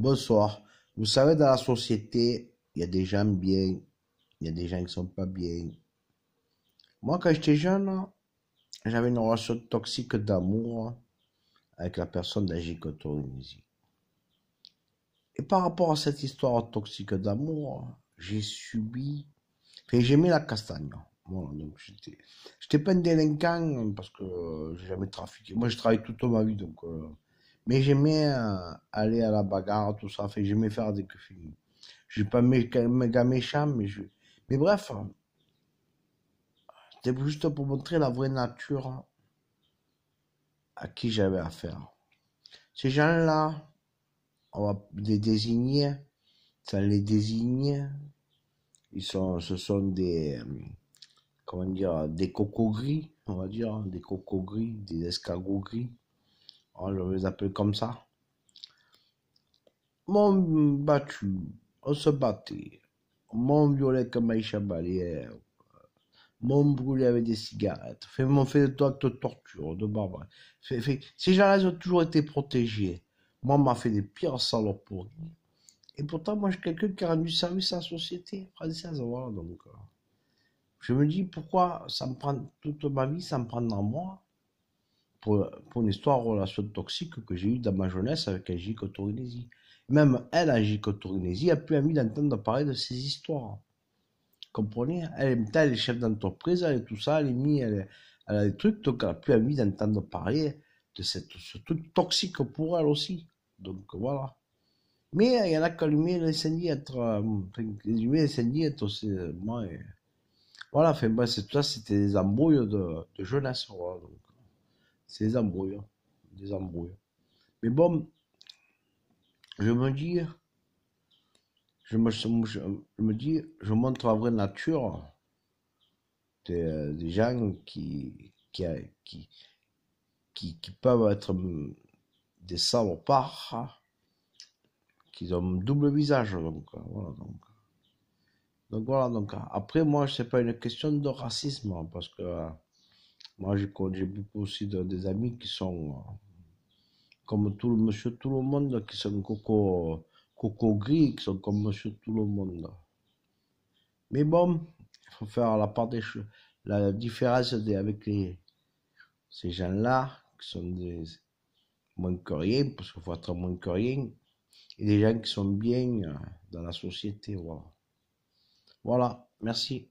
Bonsoir. Vous savez, dans la société, il y a des gens bien, il y a des gens qui ne sont pas bien. Moi, quand j'étais jeune, j'avais une relation toxique d'amour avec la personne d'Agikotonisé. Et par rapport à cette histoire toxique d'amour, j'ai subi. j'ai mis la castagne. Je donc j'étais, pas un délinquant parce que euh, j'ai jamais trafiqué. Moi, je travaille toute ma vie, donc euh, mais j'aimais euh, aller à la bagarre, tout ça. j'aimais faire des films. Je suis pas méga méchant, mais je. Mais bref, hein. c'était juste pour montrer la vraie nature hein, à qui j'avais affaire. Ces gens-là, on va les désigner, ça les désigne. Ils sont, ce sont des, euh, comment dire, des cocos gris, on va dire, hein, des cocos gris, des escargots gris. Je les appelle comme ça. m'ont battu, on se battait, mon violet comme un chevalier, mon brûlé avec des cigarettes, fais fait de toi de torture, de barbarie. Si fait, ces toujours été protégé. Moi, on m'a fait des pires saloperies. Et pourtant, moi, je suis quelqu'un qui a rendu service à la société euh. Je me dis pourquoi ça me prend toute ma vie, ça me prend dans moi pour, pour une histoire relation toxique que j'ai eue dans ma jeunesse avec Agiko Même elle, Agiko Torinesi, a plus envie d'entendre parler de ces histoires. Comprenez Elle, elle est chef d'entreprise, elle est tout ça, elle est elle, a des trucs, donc elle a plus envie d'entendre parler de cette, ce truc toxique pour elle aussi. Donc voilà. Mais il y en a qui ont allumé l'incendie, être, euh, enfin, euh, moi, et... voilà, enfin, ben, c'est tout ça, c'était des embrouilles de, de jeunesse, voilà, c'est des embrouilles. Hein. Des embrouilles. Mais bon, je me dis, je me, je, me dis, je montre la vraie nature des, gens qui qui, qui, peuvent être des salopards, qui ont un double visage. Donc, voilà, donc. voilà, donc après moi, c'est pas une question de racisme, parce que moi, j'ai beaucoup aussi des amis qui sont, euh, comme tout le monsieur tout le monde, qui sont coco, coco gris, qui sont comme monsieur tout le monde. Mais bon, il faut faire la part des la différence avec ces gens-là, qui sont des moins que rien, parce qu'il faut être moins que rien, et des gens qui sont bien euh, dans la société, Voilà, merci.